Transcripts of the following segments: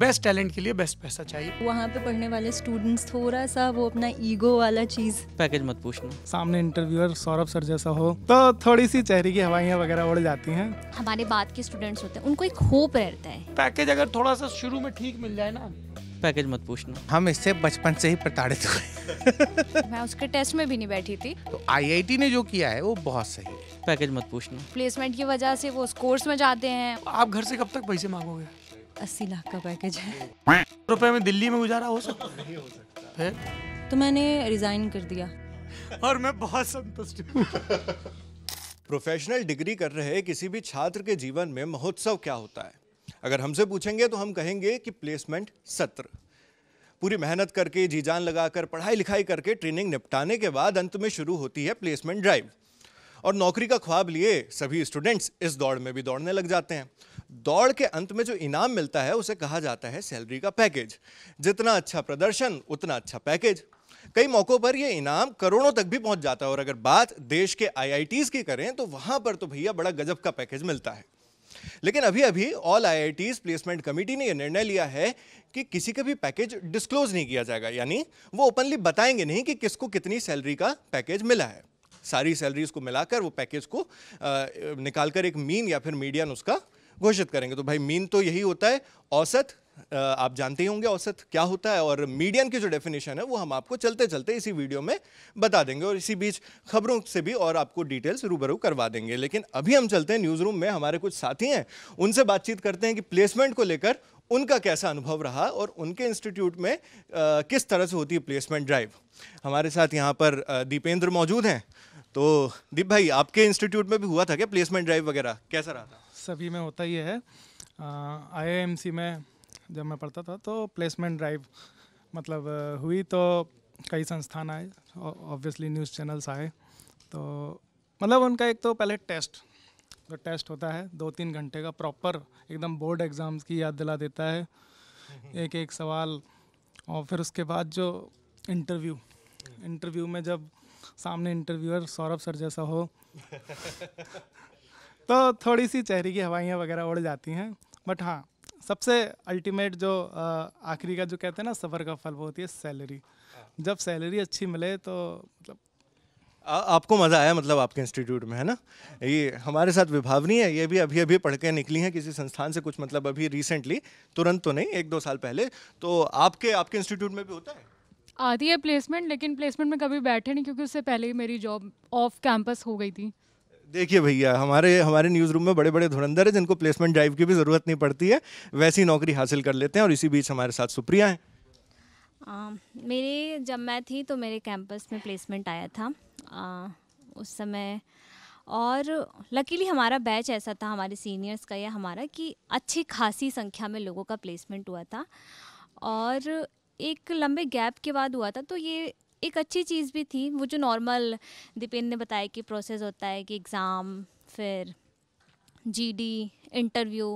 Best talent के लिए best पैसा चाहिए वहाँ पे पढ़ने वाले स्टूडेंट्स थोड़ा सा वो अपना ईगो वाला चीज पैकेज मत पूछना सामने इंटरव्यूअर सौरभ सर जैसा हो तो थोड़ी सी चेहरे की हवाइया वगैरह उड़ जाती है हमारे बाद के स्टूडेंट्स होते हैं उनको एक होप रहता है पैकेज अगर थोड़ा सा शुरू में ठीक मिल जाए ना पैकेज मत पूछना हम इससे बचपन से ही प्रताड़ित हुए मैं उसके टेस्ट में भी नहीं बैठी थी तो आईआईटी ने जो किया है वो बहुत सही पैकेज मत पूछना प्लेसमेंट की वजह से वो उस कोर्स में जाते हैं आप घर से कब तक पैसे मांगोगे अस्सी लाख का पैकेज है रुपए में दिल्ली में गुजारा हो सकता नहीं हो सकता फिर तो मैंने रिजाइन कर दिया और मैं बहुत संतुष्ट हूँ प्रोफेशनल डिग्री कर रहे किसी भी छात्र के जीवन में महोत्सव क्या होता है अगर हमसे पूछेंगे तो हम कहेंगे कि प्लेसमेंट सत्र पूरी मेहनत करके जी जान लगाकर पढ़ाई लिखाई करके ट्रेनिंग निपटाने के बाद अंत में शुरू होती है प्लेसमेंट ड्राइव और नौकरी का ख्वाब लिए सभी स्टूडेंट्स इस दौड़ में भी दौड़ने लग जाते हैं दौड़ के अंत में जो इनाम मिलता है उसे कहा जाता है सैलरी का पैकेज जितना अच्छा प्रदर्शन उतना अच्छा पैकेज कई मौकों पर यह इनाम करोड़ों तक भी पहुंच जाता है और अगर बात देश के आईआईटीज की करें तो वहां पर तो भैया बड़ा गजब का पैकेज मिलता है लेकिन अभी अभी ऑल आईआईटीज प्लेसमेंट कमेटी ने यह निर्णय लिया है कि किसी का भी पैकेज डिस्क्लोज नहीं किया जाएगा यानी वो ओपनली बताएंगे नहीं कि किसको कितनी सैलरी का पैकेज मिला है सारी सैलरीज को मिलाकर वो पैकेज को निकालकर एक मीन या फिर मीडियन उसका घोषित करेंगे तो भाई मीन तो यही होता है औसत आप जानते ही होंगे औसत क्या होता है और मीडियन की जो डेफिनेशन है वो हम आपको चलते चलते इसी वीडियो में बता देंगे और इसी बीच खबरों से भी और आपको डिटेल्स रूबरू करवा देंगे लेकिन अभी हम चलते हैं न्यूज़ रूम में हमारे कुछ साथी हैं उनसे बातचीत करते हैं कि प्लेसमेंट को लेकर उनका कैसा अनुभव रहा और उनके इंस्टीट्यूट में आ, किस तरह से होती है प्लेसमेंट ड्राइव हमारे साथ यहाँ पर दीपेंद्र मौजूद हैं तो दीप भाई आपके इंस्टीट्यूट में भी हुआ था क्या प्लेसमेंट ड्राइव वगैरह कैसा रहा था सभी में होता ही है आईआईएमसी में जब मैं पढ़ता था तो प्लेसमेंट ड्राइव मतलब हुई तो कई संस्थान आए ऑब्वियसली न्यूज़ चैनल्स आए तो मतलब उनका एक तो पहले टेस्ट तो टेस्ट होता है दो तीन घंटे का प्रॉपर एकदम बोर्ड एग्ज़ाम्स की याद दिला देता है एक एक सवाल और फिर उसके बाद जो इंटरव्यू इंटरव्यू में जब सामने इंटरव्यूअर सौरभ सर जैसा हो तो थोड़ी सी चेहरे की हवाइयाँ वगैरह उड़ जाती हैं बट हाँ सबसे अल्टीमेट जो आखिरी का जो कहते हैं ना सफ़र का फल वो होती है सैलरी हाँ। जब सैलरी अच्छी मिले तो मतलब आ, आपको मज़ा आया मतलब आपके इंस्टीट्यूट में है ना ये हमारे साथ विभावनी है ये भी अभी अभी पढ़ के निकली हैं किसी संस्थान से कुछ मतलब अभी रिसेंटली तुरंत तो नहीं एक दो साल पहले तो आपके आपके इंस्टीट्यूट में भी होता है आती है प्लेसमेंट लेकिन प्लेसमेंट में कभी बैठे नहीं क्योंकि उससे पहले ही मेरी जॉब ऑफ कैंपस हो गई थी देखिए भैया हमारे हमारे न्यूज़ रूम में बड़े बड़े धुरंधर हैं जिनको प्लेसमेंट ड्राइव की भी ज़रूरत नहीं पड़ती है वैसी नौकरी हासिल कर लेते हैं और इसी बीच हमारे साथ सुप्रिया हैं मेरी मेरे जब मैं थी तो मेरे कैंपस में प्लेसमेंट आया था आ, उस समय और लकीली हमारा बैच ऐसा था हमारे सीनियर्स का या हमारा कि अच्छी खासी संख्या में लोगों का प्लेसमेंट हुआ था और एक लंबे गैप के बाद हुआ था तो ये एक अच्छी चीज़ भी थी वो जो नॉर्मल दीपेन ने बताया कि प्रोसेस होता है कि एग्ज़ाम फिर जीडी इंटरव्यू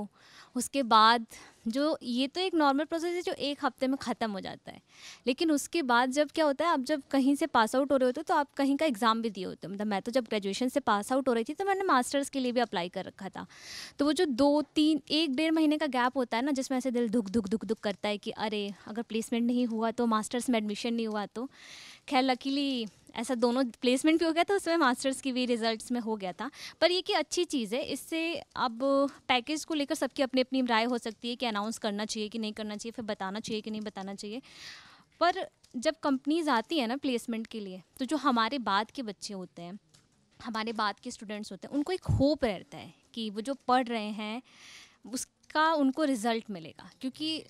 उसके बाद जो ये तो एक नॉर्मल प्रोसेस है जो एक हफ्ते में ख़त्म हो जाता है लेकिन उसके बाद जब क्या होता है आप जब कहीं से पास आउट हो रहे होते हो तो आप कहीं का एग्ज़ाम भी दिए होते हो मतलब मैं तो जब ग्रेजुएशन से पास आउट हो रही थी तो मैंने मास्टर्स के लिए भी अप्लाई कर रखा था तो वो जो दो तीन एक डेढ़ महीने का गैप होता है ना जिसमें ऐसे दिल धुक धुक धुक धुक करता है कि अरे अगर प्लेसमेंट नहीं हुआ तो मास्टर्स में एडमिशन नहीं हुआ तो खैर लकीली ऐसा दोनों प्लेसमेंट भी हो गया था उसमें मास्टर्स की भी रिजल्ट्स में हो गया था पर ये कि अच्छी चीज़ है इससे अब पैकेज को लेकर सबकी अपनी अपनी राय हो सकती है कि अनाउंस करना चाहिए कि नहीं करना चाहिए फिर बताना चाहिए कि नहीं बताना चाहिए पर जब कंपनीज आती है ना प्लेसमेंट के लिए तो जो हमारे बाद के बच्चे होते हैं हमारे बाद के स्टूडेंट्स होते हैं उनको एक होप रहता है कि वो जो पढ़ रहे हैं उसका उनको रिज़ल्ट मिलेगा क्योंकि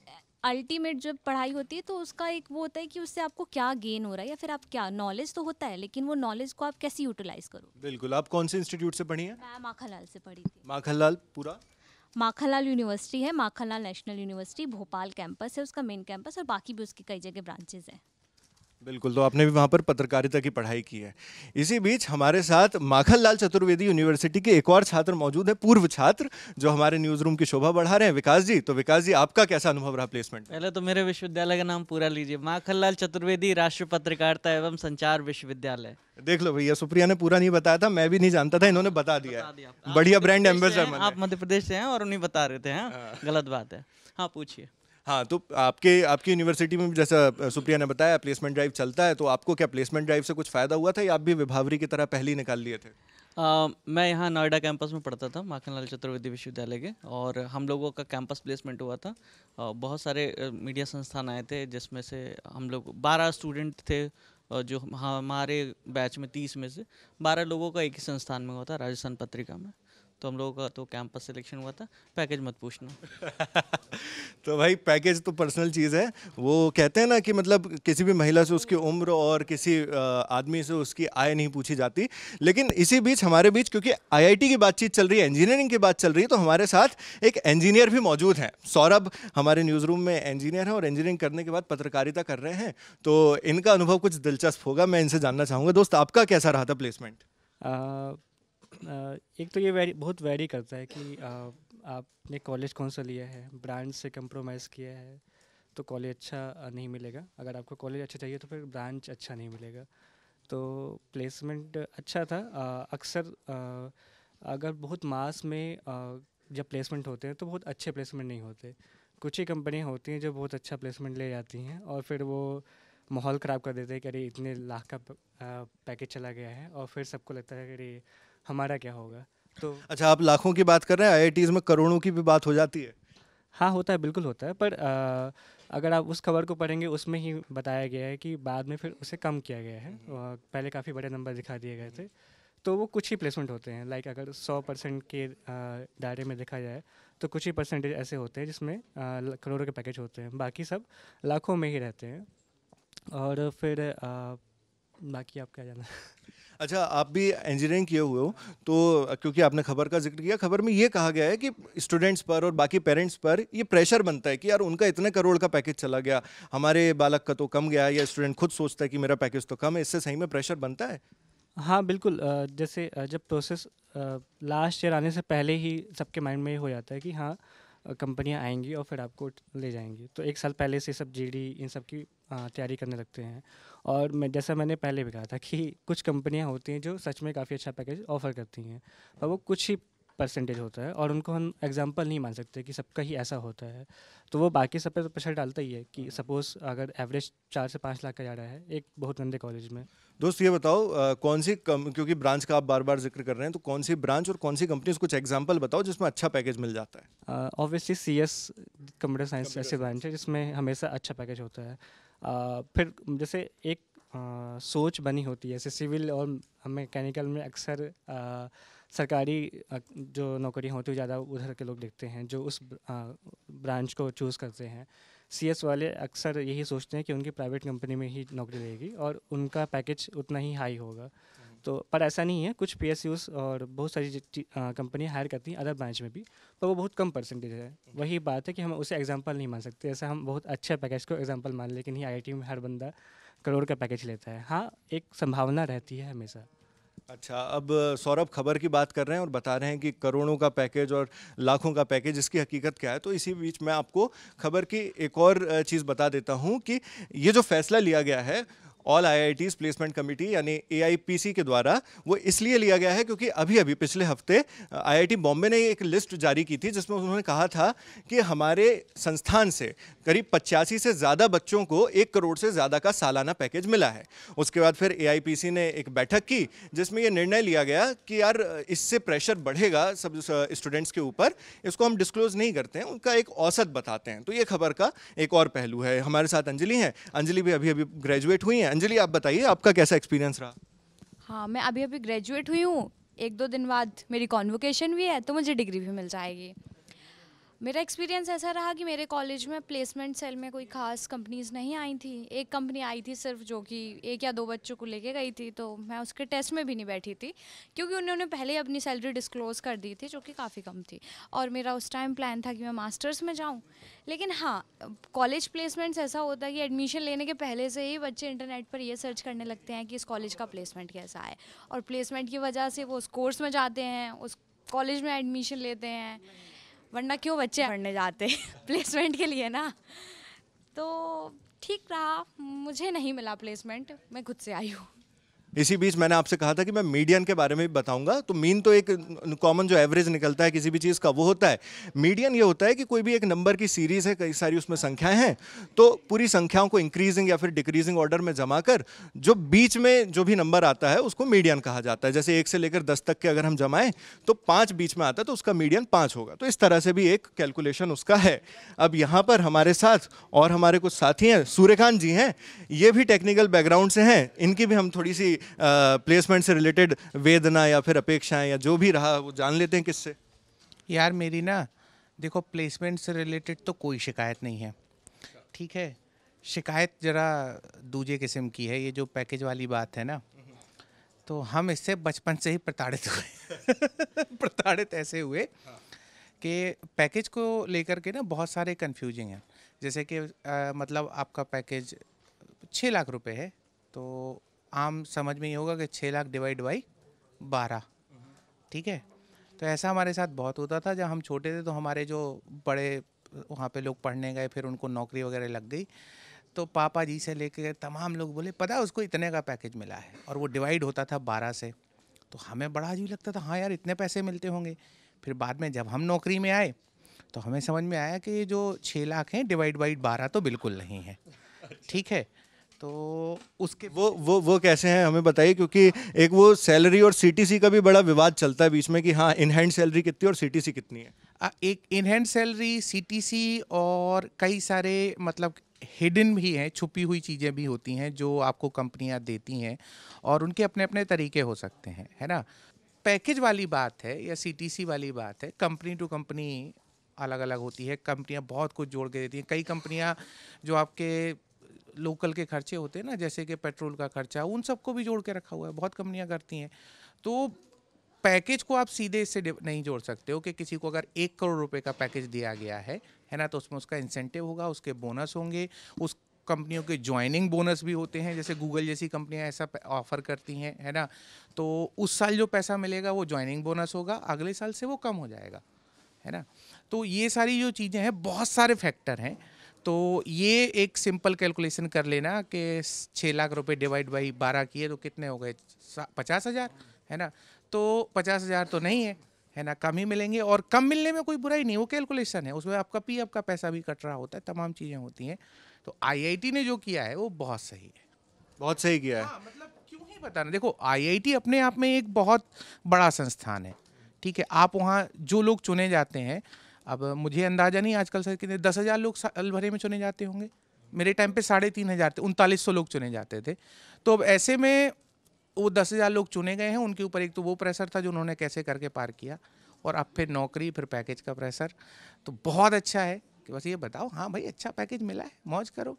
अल्टीमेट जब पढ़ाई होती है तो उसका एक वो होता है कि उससे आपको क्या गेन हो रहा है या फिर आप क्या नॉलेज तो होता है लेकिन वो नॉलेज को आप कैसे यूटिलाइज करो बिल्कुल आप कौन से इंस्टीट्यूट से पढ़ी है मैं माखनलाल से पढ़ी थी माखनलाल पूरा माखनलाल यूनिवर्सिटी है Makhanlal national university Bhopal campus है उसका मेन कैंपस और बाकी भी उसकी कई जगह ब्रांचेज हैं बिल्कुल तो आपने भी वहाँ पर पत्रकारिता की पढ़ाई की है इसी बीच हमारे साथ माखन लाल चतुर्वेदी यूनिवर्सिटी के एक और छात्र मौजूद है पूर्व छात्र जो हमारे न्यूज रूम की शोभा बढ़ा रहे हैं विकास जी तो विकास जी आपका कैसा अनुभव रहा प्लेसमेंट पहले तो मेरे विश्वविद्यालय का नाम पूरा लीजिए माखन चतुर्वेदी राष्ट्रीय पत्रकारिता एवं संचार विश्वविद्यालय देख लो भैया सुप्रिया ने पूरा नहीं बताया था मैं भी नहीं जानता था इन्होंने बता दिया, बढ़िया ब्रांड एम्बेसडर आप मध्य प्रदेश से हैं और उन्हें बता रहे थे हाँ। गलत बात है हाँ पूछिए हाँ तो आपके आपकी यूनिवर्सिटी में भी जैसा सुप्रिया ने बताया प्लेसमेंट ड्राइव चलता है तो आपको क्या प्लेसमेंट ड्राइव से कुछ फ़ायदा हुआ था या आप भी विभावरी की तरह पहले ही निकाल लिए थे आ, मैं यहाँ नोएडा कैंपस में पढ़ता था माखनलाल चतुर्वेदी विश्वविद्यालय के और हम लोगों का कैंपस प्लेसमेंट हुआ था बहुत सारे मीडिया संस्थान आए थे जिसमें से हम लोग बारह स्टूडेंट थे जो हमारे बैच में तीस में से बारह लोगों का एक ही संस्थान में हुआ था राजस्थान पत्रिका में तो हम लोगों का तो कैंपस सिलेक्शन हुआ था पैकेज मत पूछना तो भाई पैकेज तो पर्सनल चीज़ है वो कहते हैं ना कि मतलब किसी भी महिला से उसकी उम्र और किसी आदमी से उसकी आय नहीं पूछी जाती लेकिन इसी बीच हमारे बीच क्योंकि आईआईटी की बातचीत चल रही है इंजीनियरिंग की बात चल रही है तो हमारे साथ एक इंजीनियर भी मौजूद हैं सौरभ हमारे न्यूज़ रूम में इंजीनियर हैं और इंजीनियरिंग करने के बाद पत्रकारिता कर रहे हैं तो इनका अनुभव कुछ दिलचस्प होगा मैं इनसे जानना चाहूँगा दोस्त आपका कैसा रहा था प्लेसमेंट एक तो ये वेरी बहुत वेरी करता है कि आपने कॉलेज कौन सा लिया है ब्रांड से कंप्रोमाइज़ किया है तो कॉलेज अच्छा नहीं मिलेगा अगर आपको कॉलेज अच्छा चाहिए तो फिर ब्रांच अच्छा नहीं मिलेगा तो प्लेसमेंट अच्छा था अक्सर अगर बहुत मास में जब प्लेसमेंट होते हैं तो बहुत अच्छे प्लेसमेंट नहीं होते कुछ ही कंपनियाँ होती हैं जो बहुत अच्छा प्लेसमेंट ले जाती हैं और फिर वो माहौल ख़राब कर देते हैं कि अरे इतने लाख का पैकेज चला गया है और फिर सबको लगता है कि अरे हमारा क्या होगा तो अच्छा आप लाखों की बात कर रहे हैं आई में करोड़ों की भी बात हो जाती है हाँ होता है बिल्कुल होता है पर आ, अगर आप उस खबर को पढ़ेंगे उसमें ही बताया गया है कि बाद में फिर उसे कम किया गया है हम्म। पहले काफ़ी बड़े नंबर दिखा दिए गए थे तो वो कुछ ही प्लेसमेंट होते हैं लाइक अगर 100 परसेंट के दायरे में देखा जाए तो कुछ ही परसेंटेज ऐसे होते हैं जिसमें करोड़ों के पैकेज होते हैं बाकी सब लाखों में ही रहते हैं और फिर आ, बाकी आप क्या जाना अच्छा आप भी इंजीनियरिंग किए हुए हो तो क्योंकि आपने खबर का जिक्र किया खबर में ये कहा गया है कि स्टूडेंट्स पर और बाकी पेरेंट्स पर ये प्रेशर बनता है कि यार उनका इतने करोड़ का पैकेज चला गया हमारे बालक का तो कम गया या स्टूडेंट खुद सोचता है कि मेरा पैकेज तो कम है इससे सही में प्रेशर बनता है हाँ बिल्कुल जैसे जब प्रोसेस लास्ट ईयर आने से पहले ही सबके माइंड में हो जाता है कि हाँ कंपनियां आएंगी और फिर आपको ले जाएंगी तो एक साल पहले से सब जीडी इन सब की तैयारी करने लगते हैं और मैं जैसा मैंने पहले भी कहा था कि कुछ कंपनियां होती हैं जो सच में काफ़ी अच्छा पैकेज ऑफर करती हैं पर वो कुछ ही परसेंटेज होता है और उनको हम एग्जाम्पल नहीं मान सकते कि सबका ही ऐसा होता है तो वो बाकी सब पे तो प्रेशर डालता ही है कि सपोज़ अगर एवरेज चार से पाँच लाख का जा रहा है एक बहुत गंदे कॉलेज में दोस्त ये बताओ आ, कौन सी कम, क्योंकि ब्रांच का आप बार बार जिक्र कर रहे हैं तो कौन सी ब्रांच और कौन सी कंपनीज कुछ एग्जाम्पल बताओ जिसमें अच्छा पैकेज मिल जाता है obviously C S computer science ऐसी ब्रांच है जिसमें हमेशा अच्छा पैकेज होता है uh, फिर जैसे एक uh, सोच बनी होती है जैसे सिविल और मैकेनिकल में अक्सर सरकारी जो नौकरियाँ होती है ज़्यादा उधर के लोग देखते हैं जो उस ब्रांच को चूज़ करते हैं एस वाले अक्सर यही सोचते हैं कि उनकी प्राइवेट कंपनी में ही नौकरी रहेगी और उनका पैकेज उतना ही हाई होगा तो पर ऐसा नहीं है कुछ पी और बहुत सारी कंपनियाँ हायर करती हैं अदर ब्रांच में भी पर तो वो बहुत कम परसेंटेज है वही बात है कि हम उसे एग्जाम्पल नहीं मान सकते ऐसा हम बहुत अच्छे पैकेज को एग्जाम्पल मान लेकिन ही आई में हर बंदा करोड़ का पैकेज लेता है हाँ एक संभावना रहती है हमेशा अच्छा अब सौरभ खबर की बात कर रहे हैं और बता रहे हैं कि करोड़ों का पैकेज और लाखों का पैकेज इसकी हकीकत क्या है तो इसी बीच मैं आपको खबर की एक और चीज़ बता देता हूं कि ये जो फैसला लिया गया है ऑल आई प्लेसमेंट कमेटी यानी ए के द्वारा वो इसलिए लिया गया है क्योंकि अभी अभी पिछले हफ्ते आई uh, बॉम्बे ने एक लिस्ट जारी की थी जिसमें उन्होंने कहा था कि हमारे संस्थान से करीब पचासी से ज़्यादा बच्चों को एक करोड़ से ज़्यादा का सालाना पैकेज मिला है उसके बाद फिर ए ने एक बैठक की जिसमें यह निर्णय लिया गया कि यार इससे प्रेशर बढ़ेगा सब स्टूडेंट्स के ऊपर इसको हम डिस्क्लोज नहीं करते हैं उनका एक औसत बताते हैं तो ये खबर का एक और पहलू है हमारे साथ अंजलि हैं अंजलि भी अभी अभी ग्रेजुएट हुई हैं अंजलि आप बताइए आपका कैसा एक्सपीरियंस रहा हाँ मैं अभी अभी ग्रेजुएट हुई हूँ एक दो दिन बाद मेरी कॉन्वोकेशन भी है तो मुझे डिग्री भी मिल जाएगी मेरा एक्सपीरियंस ऐसा रहा कि मेरे कॉलेज में प्लेसमेंट सेल में कोई ख़ास कंपनीज नहीं आई थी एक कंपनी आई थी सिर्फ जो कि एक या दो बच्चों को लेके गई थी तो मैं उसके टेस्ट में भी नहीं बैठी थी क्योंकि उन्होंने पहले ही अपनी सैलरी डिस्क्लोज़ कर दी थी जो कि काफ़ी कम थी और मेरा उस टाइम प्लान था कि मैं मास्टर्स में जाऊँ लेकिन हाँ कॉलेज प्लेसमेंट्स ऐसा होता है कि एडमिशन लेने के पहले से ही बच्चे इंटरनेट पर यह सर्च करने लगते हैं कि इस कॉलेज का प्लेसमेंट कैसा है और प्लेसमेंट की वजह से वो उस कोर्स में जाते हैं उस कॉलेज में एडमिशन लेते हैं वरना क्यों बच्चे पढ़ने जाते प्लेसमेंट के लिए ना तो ठीक रहा मुझे नहीं मिला प्लेसमेंट मैं खुद से आई हूँ इसी बीच मैंने आपसे कहा था कि मैं मीडियन के बारे में भी बताऊंगा तो मीन तो एक कॉमन जो एवरेज निकलता है किसी भी चीज़ का वो होता है मीडियन ये होता है कि कोई भी एक नंबर की सीरीज़ है कई सारी उसमें संख्याएं हैं तो पूरी संख्याओं को इंक्रीजिंग या फिर डिक्रीजिंग ऑर्डर में जमा कर जो बीच में जो भी नंबर आता है उसको मीडियन कहा जाता है जैसे एक से लेकर दस तक के अगर हम जमाएं तो पाँच बीच में आता है तो उसका मीडियन पाँच होगा तो इस तरह से भी एक कैलकुलेशन उसका है अब यहाँ पर हमारे साथ और हमारे कुछ साथी हैं सूर्यकांत जी हैं ये भी टेक्निकल बैकग्राउंड से हैं इनकी भी हम थोड़ी सी प्लेसमेंट से रिलेटेड वेदना या फिर अपेक्षाएं या जो भी रहा वो जान लेते हैं किससे यार मेरी ना देखो प्लेसमेंट से रिलेटेड तो कोई शिकायत नहीं है ठीक है शिकायत ज़रा दूजे किस्म की है ये जो पैकेज वाली बात है ना तो हम इससे बचपन से ही प्रताड़ित हुए प्रताड़ित ऐसे हुए कि पैकेज को लेकर के ना बहुत सारे कन्फ्यूजिंग हैं जैसे कि आ, मतलब आपका पैकेज छः लाख रुपए है तो आम समझ में ये होगा कि छः लाख डिवाइड बाई बारह ठीक है तो ऐसा हमारे साथ बहुत होता था जब हम छोटे थे तो हमारे जो बड़े वहाँ पे लोग पढ़ने गए फिर उनको नौकरी वगैरह लग गई तो पापा जी से लेके तमाम लोग बोले पता उसको इतने का पैकेज मिला है और वो डिवाइड होता था बारह से तो हमें बड़ा अजीब लगता था हाँ यार इतने पैसे मिलते होंगे फिर बाद में जब हम नौकरी में आए तो हमें समझ में आया कि ये जो छः लाख हैं डिवाइड बाई बारह तो बिल्कुल नहीं है अच्छा। ठीक है तो उसके वो वो वो कैसे हैं हमें बताइए क्योंकि एक वो सैलरी और सीटीसी का भी बड़ा विवाद चलता है बीच में कि हाँ इनहैंड सैलरी कितनी और सीटीसी कितनी है आ, एक इनहैंड सैलरी सीटीसी और कई सारे मतलब हिडन भी हैं छुपी हुई चीज़ें भी होती हैं जो आपको कंपनियां देती हैं और उनके अपने अपने तरीके हो सकते हैं है ना पैकेज वाली बात है या सीटीसी वाली बात है कंपनी टू कंपनी अलग अलग होती है कंपनियां बहुत कुछ जोड़ के देती हैं कई कंपनियां जो आपके लोकल के खर्चे होते हैं ना जैसे कि पेट्रोल का खर्चा उन सबको भी जोड़ के रखा हुआ है बहुत कंपनियाँ करती हैं तो पैकेज को आप सीधे इससे नहीं जोड़ सकते हो कि किसी को अगर एक करोड़ रुपए का पैकेज दिया गया है है ना तो उसमें उसका इंसेंटिव होगा उसके बोनस होंगे उस कंपनियों के ज्वाइनिंग बोनस भी होते हैं जैसे गूगल जैसी कंपनियां ऐसा ऑफर करती हैं है ना तो उस साल जो पैसा मिलेगा वो ज्वाइनिंग बोनस होगा अगले साल से वो कम हो जाएगा है ना तो ये सारी जो चीज़ें हैं बहुत सारे फैक्टर हैं तो ये एक सिंपल कैलकुलेशन कर लेना कि छः लाख रुपए डिवाइड बाई बारह किए तो कितने हो गए पचास हज़ार है ना तो पचास हज़ार तो नहीं है है ना कम ही मिलेंगे और कम मिलने में कोई बुराई नहीं वो कैलकुलेशन है उसमें आपका पी आपका पैसा भी कट रहा होता है तमाम चीज़ें होती हैं तो आईआईटी ने जो किया है वो बहुत सही है बहुत सही किया है हाँ, मतलब क्यों ही बताना देखो आईआईटी अपने आप में एक बहुत बड़ा संस्थान है ठीक है आप वहाँ जो लोग चुने जाते हैं अब मुझे अंदाज़ा नहीं आजकल सर कितने दस हज़ार लोग साल भरे में चुने जाते होंगे मेरे टाइम पे साढ़े तीन हज़ार थे उनतालीस सौ लोग चुने जाते थे तो अब ऐसे में वो दस हज़ार लोग चुने गए हैं उनके ऊपर एक तो वो प्रेशर था जो उन्होंने कैसे करके पार किया और अब फिर नौकरी फिर पैकेज का प्रेशर तो बहुत अच्छा है कि बस ये बताओ हाँ भाई अच्छा पैकेज मिला है मौज करो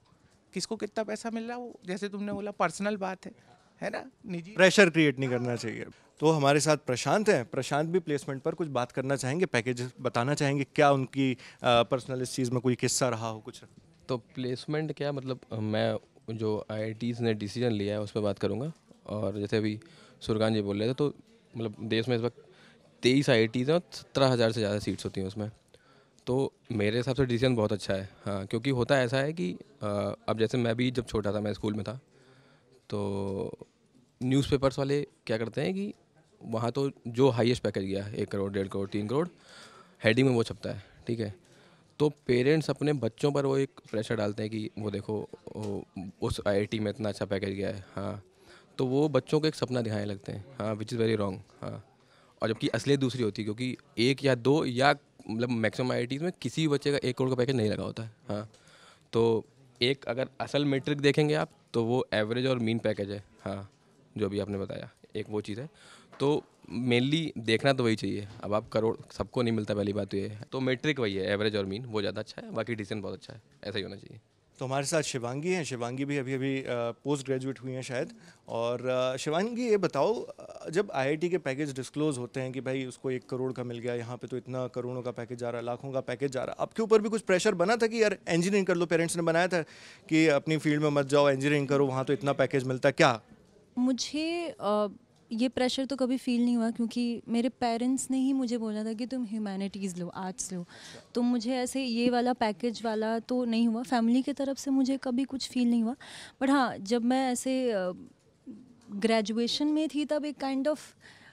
किसको कितना पैसा मिल रहा है वो जैसे तुमने बोला पर्सनल बात है है ना निजी प्रेशर क्रिएट नहीं करना चाहिए तो हमारे साथ प्रशांत हैं प्रशांत भी प्लेसमेंट पर कुछ बात करना चाहेंगे पैकेज बताना चाहेंगे क्या उनकी पर्सनल इस चीज़ में कोई किस्सा रहा हो कुछ तो प्लेसमेंट क्या मतलब मैं जो आई ने डिसीजन लिया है उस पर बात करूँगा और जैसे अभी सुरगान जी बोल रहे थे तो मतलब देश में इस वक्त तेईस आई हैं और सत्रह हज़ार से ज़्यादा सीट्स होती हैं उसमें तो मेरे हिसाब से डिसीजन बहुत अच्छा है हाँ क्योंकि होता ऐसा है कि अब जैसे मैं भी जब छोटा था मैं स्कूल में था तो न्यूज़पेपर्स वाले क्या करते हैं कि वहाँ तो जो हाईएस्ट पैकेज गया एक करोड़ डेढ़ करोड़ तीन करोड़ हेडिंग में वो छपता है ठीक है तो पेरेंट्स अपने बच्चों पर वो एक प्रेशर डालते हैं कि वो देखो वो, उस आई में इतना अच्छा पैकेज गया है हाँ तो वो बच्चों को एक सपना दिखाने लगते हैं हाँ विच इज़ वेरी रॉन्ग हाँ और जबकि असली दूसरी होती है क्योंकि एक या दो या मतलब मैक्सिमम आई में किसी बच्चे का एक करोड़ का पैकेज नहीं लगा होता है हाँ तो एक अगर असल मेट्रिक देखेंगे आप तो वो एवरेज और मीन पैकेज है हाँ जो भी आपने बताया एक वो चीज़ है तो मेनली देखना तो वही चाहिए अब आप करोड़ सबको नहीं मिलता पहली बात तो ये है तो मेट्रिक वही है एवरेज और मीन वो ज़्यादा अच्छा है बाकी डिसीजन बहुत अच्छा है ऐसा ही होना चाहिए तो हमारे साथ शिवांगी हैं शिवांगी भी अभी अभी पोस्ट ग्रेजुएट हुई हैं शायद और शिवांगी ये बताओ जब आईआईटी के पैकेज डिस्क्लोज होते हैं कि भाई उसको एक करोड़ का मिल गया यहाँ पे तो इतना करोड़ों का पैकेज जा रहा लाखों का पैकेज जा रहा आपके ऊपर भी कुछ प्रेशर बना था कि यार इंजीनियरिंग कर लो पेरेंट्स ने बनाया था कि अपनी फील्ड में मत जाओ इंजीनियरिंग करो वहाँ तो इतना पैकेज मिलता क्या मुझे आ... ये प्रेशर तो कभी फील नहीं हुआ क्योंकि मेरे पेरेंट्स ने ही मुझे बोला था कि तुम ह्यूमैनिटीज़ लो आर्ट्स लो तो मुझे ऐसे ये वाला पैकेज वाला तो नहीं हुआ फैमिली की तरफ से मुझे कभी कुछ फील नहीं हुआ बट हाँ जब मैं ऐसे ग्रेजुएशन में थी तब एक kind kind of of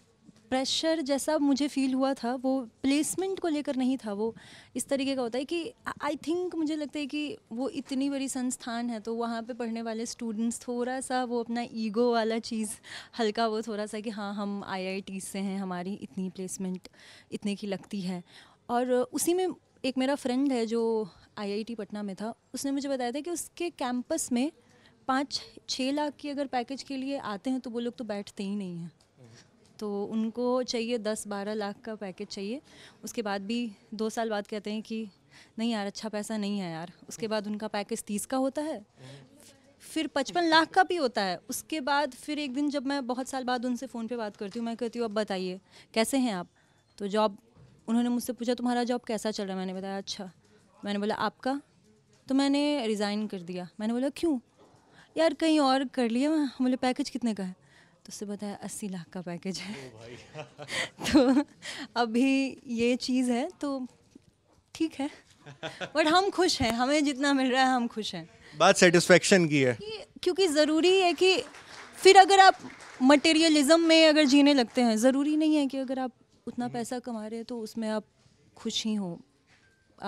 pressure जैसा मुझे फील हुआ था वो प्लेसमेंट को लेकर नहीं था वो इस तरीके का होता है कि आई थिंक मुझे लगता है कि वो इतनी बड़ी संस्थान है तो वहाँ पे पढ़ने वाले स्टूडेंट्स थोड़ा सा वो अपना ईगो वाला चीज़ हल्का वो थोड़ा सा कि हाँ हम आई से हैं हमारी इतनी प्लेसमेंट इतने की लगती है और उसी में एक मेरा फ्रेंड है जो आई पटना में था उसने मुझे बताया था कि उसके कैंपस में पाँच छः लाख की अगर पैकेज के लिए आते हैं तो वो लोग तो बैठते ही नहीं हैं तो उनको चाहिए दस बारह लाख का पैकेज चाहिए उसके बाद भी दो साल बाद कहते हैं कि नहीं यार अच्छा पैसा नहीं है यार उसके बाद उनका पैकेज तीस का होता है फिर पचपन लाख का भी होता है उसके बाद फिर एक दिन जब मैं बहुत साल बाद उनसे फ़ोन पे बात करती हूँ मैं कहती हूँ अब बताइए कैसे हैं आप तो जॉब उन्होंने मुझसे पूछा तुम्हारा जॉब कैसा चल रहा है मैंने बताया अच्छा मैंने बोला आपका तो मैंने रिज़ाइन कर दिया मैंने बोला क्यों यार कहीं और कर लिया बोले पैकेज कितने का है तो उससे बताया अस्सी लाख का पैकेज है तो अभी ये चीज़ है तो ठीक है बट हम खुश हैं हमें जितना मिल रहा है हम खुश हैं बात सेटिस्फेक्शन की है क्योंकि ज़रूरी है कि फिर अगर आप मटेरियलिज्म में अगर जीने लगते हैं ज़रूरी नहीं है कि अगर आप उतना हम्म। पैसा कमा रहे हैं तो उसमें आप खुश ही हो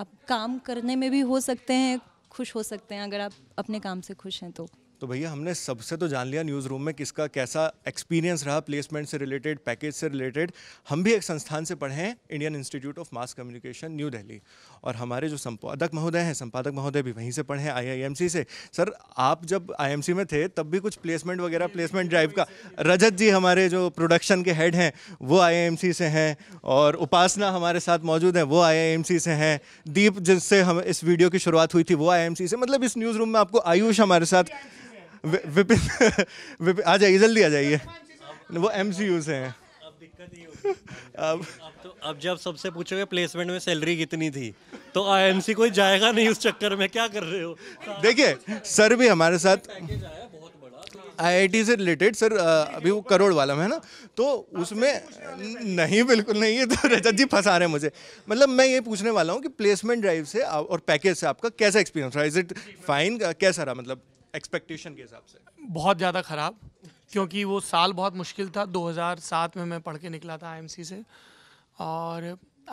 आप काम करने में भी हो सकते हैं खुश हो सकते हैं अगर आप अपने काम से खुश हैं तो तो भैया हमने सबसे तो जान लिया न्यूज़ रूम में किसका कैसा एक्सपीरियंस रहा प्लेसमेंट से रिलेटेड पैकेज से रिलेटेड हम भी एक संस्थान से पढ़े हैं Indian institute of mass communication new Delhi और हमारे जो संपादक महोदय हैं संपादक महोदय भी वहीं से पढ़े हैं आई से सर आप जब आई में थे तब भी कुछ प्लेसमेंट वगैरह प्लेसमेंट ड्राइव का रजत जी हमारे जो प्रोडक्शन के हेड हैं वो आई से हैं और उपासना हमारे साथ मौजूद हैं वो आई से हैं दीप जिससे हम इस वीडियो की शुरुआत हुई थी वो आई से मतलब इस न्यूज़ रूम में आपको आयुष हमारे साथ विपिन आ जाइए जल्दी आ जाइए वो एम सी यू से हैं अब तो अब जब सबसे पूछोगे प्लेसमेंट में सैलरी कितनी थी तो आईएमसी कोई जाएगा नहीं उस चक्कर में क्या कर रहे हो देखिए सर भी हमारे साथ आईआईटी तो- से रिलेटेड सर अभी वो करोड़ वाला में है ना तो उसमें नहीं बिल्कुल नहीं है तो रजत जी फंसा रहे हैं मुझे मतलब मैं ये पूछने वाला हूँ कि प्लेसमेंट ड्राइव से और पैकेज से आपका कैसा एक्सपीरियंस रहा इज इट फाइन कैसा रहा मतलब एक्सपेक्टेशन के हिसाब से बहुत ज़्यादा ख़राब क्योंकि वो साल बहुत मुश्किल था 2007 में मैं पढ़ के निकला था आईएमसी से और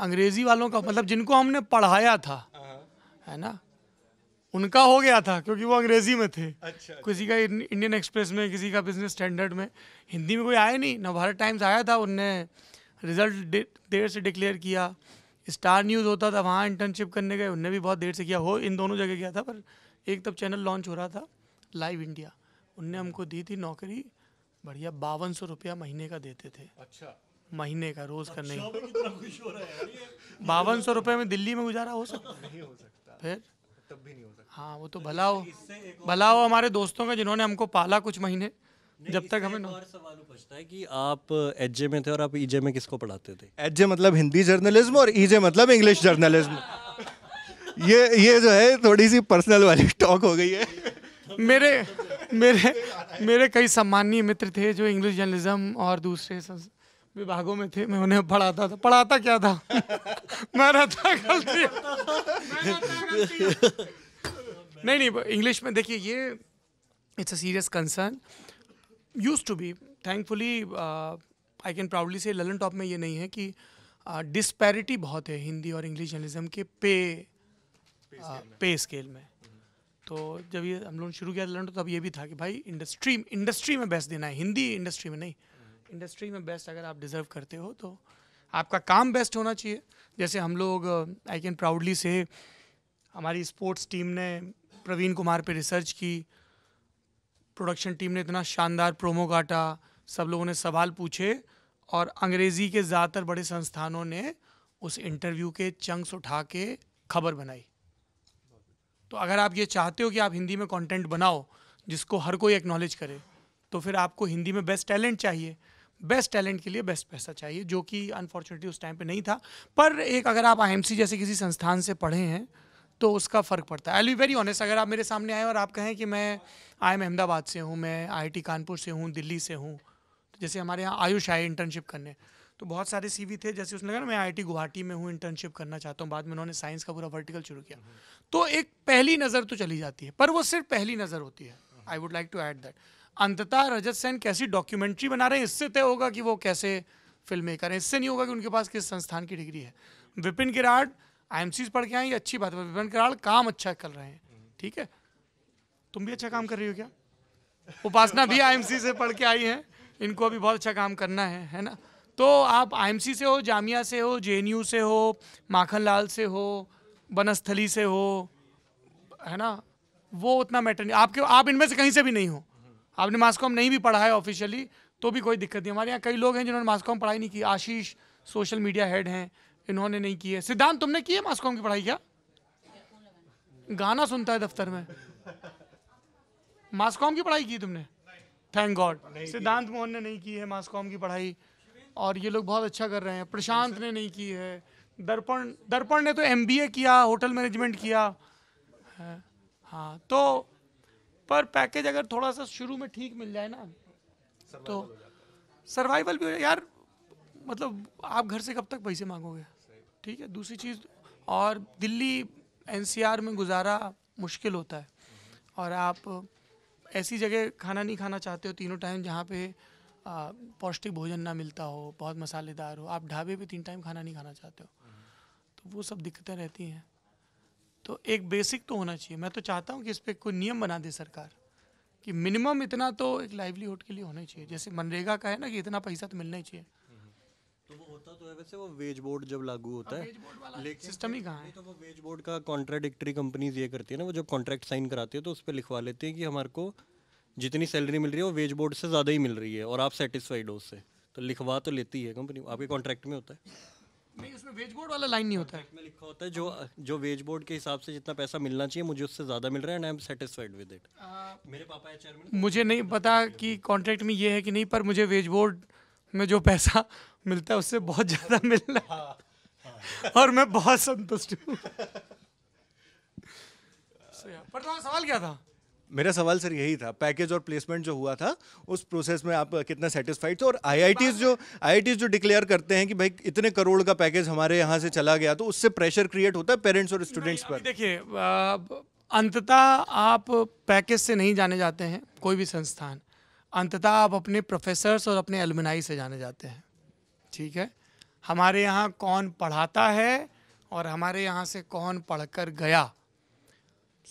अंग्रेज़ी वालों का मतलब जिनको हमने पढ़ाया था हाँ। है ना उनका हो गया था क्योंकि वो अंग्रेज़ी में थे अच्छा, अच्छा। किसी का इंडियन एक्सप्रेस में किसी का बिजनेस स्टैंडर्ड में हिंदी में कोई आया नहीं नवभारत टाइम्स आया था उनने रिजल्ट देर से डिक्लेयर किया स्टार न्यूज़ होता था वहाँ इंटर्नशिप करने गए उनने भी बहुत देर से किया हो इन दोनों जगह गया था पर एक तब चैनल लॉन्च हो रहा था लाइव इंडिया उनने हमको दी थी नौकरी बढ़िया बावन सौ रुपया महीने का देते थे अच्छा महीने का रोज का नहीं बावन सौ रुपये में दिल्ली में गुजारा हो सकता नहीं हो सकता फिर तब भी नहीं हो सकता हाँ वो तो भला हो तो भला हो हमारे दोस्तों का जिन्होंने हमको पाला कुछ महीने जब तक हमें और सवाल पूछता है कि आप एच में थे और आप ईजे में किसको पढ़ाते थे एच मतलब हिंदी जर्नलिज्म और ईजे मतलब इंग्लिश जर्नलिज्म ये ये जो है थोड़ी सी पर्सनल वाली टॉक हो गई है मेरे मेरे मेरे कई सम्मानीय मित्र थे जो इंग्लिश जर्नलिज्म और दूसरे विभागों में थे मैं उन्हें पढ़ाता था पढ़ाता क्या था मैं रहता गलती नहीं नहीं इंग्लिश में देखिए ये it's a serious concern use to be thankfully I can proudly say Lalan top में ये नहीं है कि डिस्पैरिटी uh, बहुत है हिंदी और इंग्लिश जर्नलिज्म के पे पे स्केल में तो जब ये हम लोग शुरू किया लर्न तो तब ये भी था कि भाई इंडस्ट्री इंडस्ट्री में बेस्ट देना है हिंदी इंडस्ट्री में नहीं इंडस्ट्री हम्म। में बेस्ट अगर आप डिज़र्व करते हो तो आपका काम बेस्ट होना चाहिए जैसे हम लोग आई कैन प्राउडली से हमारी स्पोर्ट्स टीम ने प्रवीण कुमार पे रिसर्च की प्रोडक्शन टीम ने इतना शानदार प्रोमो काटा सब लोगों ने सवाल पूछे और अंग्रेज़ी के ज़्यादातर बड़े संस्थानों ने उस इंटरव्यू के चंक्स उठा के खबर बनाई तो अगर आप ये चाहते हो कि आप हिंदी में कंटेंट बनाओ जिसको हर कोई एक्नॉलेज करे तो फिर आपको हिंदी में बेस्ट टैलेंट चाहिए बेस्ट टैलेंट के लिए बेस्ट पैसा चाहिए जो कि अनफॉर्चुनेटली उस टाइम पे नहीं था पर एक अगर आप आई जैसे किसी संस्थान से पढ़े हैं तो उसका फ़र्क पड़ता है आई वी वेरी ऑनेस्ट अगर आप मेरे सामने आए और आप कहें कि मैं आई एम अहमदाबाद से हूँ मैं आई कानपुर से हूँ दिल्ली से हूँ तो जैसे हमारे यहाँ आयुष आए इंटर्नशिप करने तो बहुत सारे सीवी थे जैसे उसने कहा मैं आईआईटी गुवाहाटी में हूँ इंटर्नशिप करना चाहता हूँ बाद में उन्होंने साइंस का पूरा वर्टिकल शुरू किया तो एक पहली नज़र तो चली जाती है पर वो सिर्फ पहली नज़र होती है I would like to add that अंतता रजत सेन कैसी डॉक्यूमेंट्री बना रहे हैं इससे तय होगा कि वो कैसे फिल्म मेकर हैं इससे नहीं होगा कि उनके पास किस संस्थान की डिग्री है विपिन किराड़ आई एम पढ़ के आए ये अच्छी बात है विपिन किराड़ काम अच्छा कर रहे हैं ठीक है तुम भी अच्छा काम कर रही हो क्या उपासना भी आई से पढ़ के आई है इनको अभी बहुत अच्छा काम करना है है ना तो आप आईएमसी से हो जामिया से हो जेएनयू से हो माखन लाल से हो बनस्थली से हो है ना वो उतना मैटर नहीं आपके आप इनमें से कहीं से भी नहीं हो आपने मास्कॉम नहीं भी पढ़ा है ऑफिशियली तो भी कोई दिक्कत नहीं हमारे यहाँ कई लोग हैं जिन्होंने मास्कॉम पढ़ाई नहीं की आशीष सोशल मीडिया हेड हैं इन्होंने नहीं की है सिद्धांत तुमने की है मास्कॉम की पढ़ाई क्या गाना सुनता है दफ्तर में मास्कॉम की पढ़ाई की तुमने थैंक गॉड सिद्धांत मोहन ने नहीं की है मास्कॉम की पढ़ाई और ये लोग बहुत अच्छा कर रहे हैं प्रशांत ने नहीं की है दर्पण दर्पण ने तो एम किया होटल मैनेजमेंट किया है हाँ तो पर पैकेज अगर थोड़ा सा शुरू में ठीक मिल जाए ना तो सर्वाइवल भी यार मतलब आप घर से कब तक पैसे मांगोगे ठीक है दूसरी चीज़ और दिल्ली एनसीआर में गुजारा मुश्किल होता है और आप ऐसी जगह खाना नहीं खाना चाहते हो तीनों टाइम जहाँ पे पौष्टिक भोजन ना मिलता हो बहुत मसालेदार हो आप ढाबे पे तीन टाइम खाना नहीं खाना चाहते हो तो वो सब दिक्कतें रहती हैं तो एक बेसिक तो होना चाहिए मैं तो चाहता हूँ कि इस पर कोई नियम बना दे सरकार कि मिनिमम इतना तो एक लाइवलीहुड के लिए होना चाहिए जैसे मनरेगा का है ना कि इतना पैसा तो मिलना ही चाहिए तो वो होता तो है वैसे वो वेज बोर्ड जब लागू होता हाँ, है लेकिन सिस्टम ही कहाँ है तो वो वेज बोर्ड का कॉन्ट्राडिक्टरी कंपनीज ये करती है ना वो जब कॉन्ट्रैक्ट साइन कराती है तो उस पर लिखवा लेते हैं कि हमारे को जितनी सैलरी मिल रही है वो वेज बोर्ड से ज़्यादा ही मिल रही है और आप सेटिस्फाइड हो उससे तो लिखवा तो लेती है कंपनी आपके कॉन्ट्रैक्ट में होता है नहीं उसमें वेज बोर्ड वाला लाइन नहीं होता है में लिखा होता है जो जो वेज बोर्ड के हिसाब से जितना पैसा मिलना चाहिए मुझे उससे ज़्यादा मिल रहा है and I am satisfied with it मेरे पापा चेयरमैन मुझे नहीं पता कि कॉन्ट्रैक्ट में ये है कि नहीं पर मुझे वेज बोर्ड में जो पैसा मिलता है उससे बहुत ज़्यादा मिल रहा है हाँ, हाँ। और मैं बहुत संतुष्ट हूँ पर तुम्हारा सवाल क्या था मेरा सवाल सर यही था पैकेज और प्लेसमेंट जो हुआ था उस प्रोसेस में आप कितना सेटिस्फाइड थे और आईआईटीज जो आईआईटीज जो डिक्लेयर करते हैं कि भाई इतने करोड़ का पैकेज हमारे यहाँ से चला गया तो उससे प्रेशर क्रिएट होता है पेरेंट्स और स्टूडेंट्स पर देखिए अंततः आप पैकेज से नहीं जाने जाते हैं कोई भी संस्थान अंततः आप अपने प्रोफेसर्स और अपने एलुमिनाई से जाने जाते हैं ठीक है हमारे यहाँ कौन पढ़ाता है और हमारे यहाँ से कौन पढ़कर गया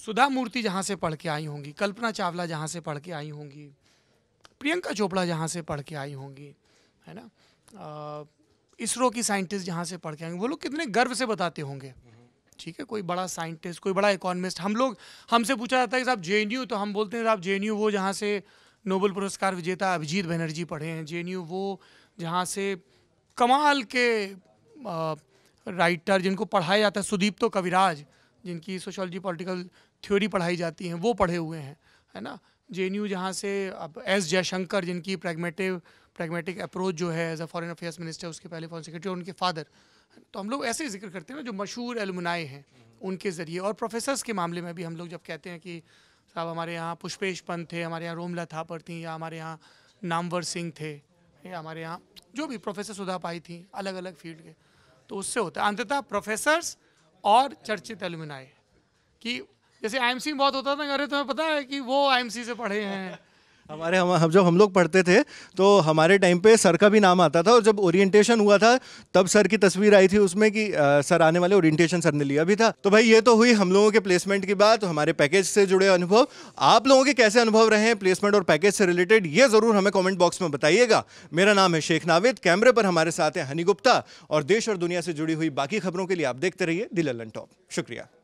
सुधा मूर्ति जहाँ से पढ़ के आई होंगी कल्पना चावला जहाँ से पढ़ के आई होंगी प्रियंका चोपड़ा जहाँ से पढ़ के आई होंगी है ना इसरो की साइंटिस्ट जहाँ से पढ़ के आएंगे वो लोग कितने गर्व से बताते होंगे ठीक है कोई बड़ा साइंटिस्ट कोई बड़ा इकोनमिस्ट हम लोग हमसे पूछा जाता है कि साहब जे तो हम बोलते हैं साहब जे वो जहाँ से नोबल पुरस्कार विजेता अभिजीत बनर्जी पढ़े हैं जे वो जहाँ से कमाल के आ, राइटर जिनको पढ़ाया जाता है सुदीप तो कविराज जिनकी सोशोलॉजी पॉलिटिकल थ्योरी पढ़ाई जाती हैं वो पढ़े हुए हैं है ना जे एन यू जहाँ से अब एस जयशंकर जिनकी प्रेगमेटिव प्रेगमेटिक अप्रोच जो है as a foreign affairs minister उसके पहले फॉरन सेक्रेटरी उनके फादर तो हम लोग ऐसे ही जिक्र करते हैं ना जो मशहूर एलमनाए हैं उनके ज़रिए और प्रोफेसर्स के मामले में भी हम लोग जब कहते हैं कि साहब हमारे यहाँ पुष्पेश पंत थे हमारे यहाँ रोमला थापर थी या हमारे यहाँ नामवर सिंह थे या हमारे यहाँ जो भी प्रोफेसर सुधा पाई थी अलग अलग फील्ड के तो उससे होता है अंततः प्रोफेसर्स और चर्चित एलुमिनाए कि जैसे आईएमसी बहुत होता था अरे तुम्हें पता है कि वो आईएमसी से पढ़े हैं हमारे हम, हम जब हम लोग पढ़ते थे तो हमारे टाइम पे सर का भी नाम आता था और जब ओरिएंटेशन हुआ था तब सर की तस्वीर आई थी उसमें कि आ, सर आने वाले ओरिएंटेशन सर ने लिया भी था तो भाई ये तो हुई हम लोगों के प्लेसमेंट की बात हमारे पैकेज से जुड़े अनुभव आप लोगों के कैसे अनुभव रहे हैं प्लेसमेंट और पैकेज से रिलेटेड ये ज़रूर हमें कॉमेंट बॉक्स में बताइएगा मेरा नाम है शेख नाविद कैमरे पर हमारे साथ हैं हनी गुप्ता और देश और दुनिया से जुड़ी हुई बाकी खबरों के लिए आप देखते रहिए दिल टॉप शुक्रिया